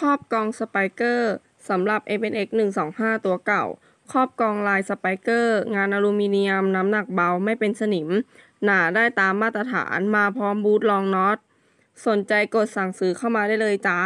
ครอบกองสไปเกอร์ สำหรับ FNX 125 ตัวเก่า ครอบกองลายสไปเกอร์ งานอลูมิเนียมน้ำหนักเบาไม่เป็นสนิม หนาได้ตามมาตรฐานมาพร้อมบูทลองน็อตสนใจกดสั่งซื้อเข้ามาได้เลยจ้า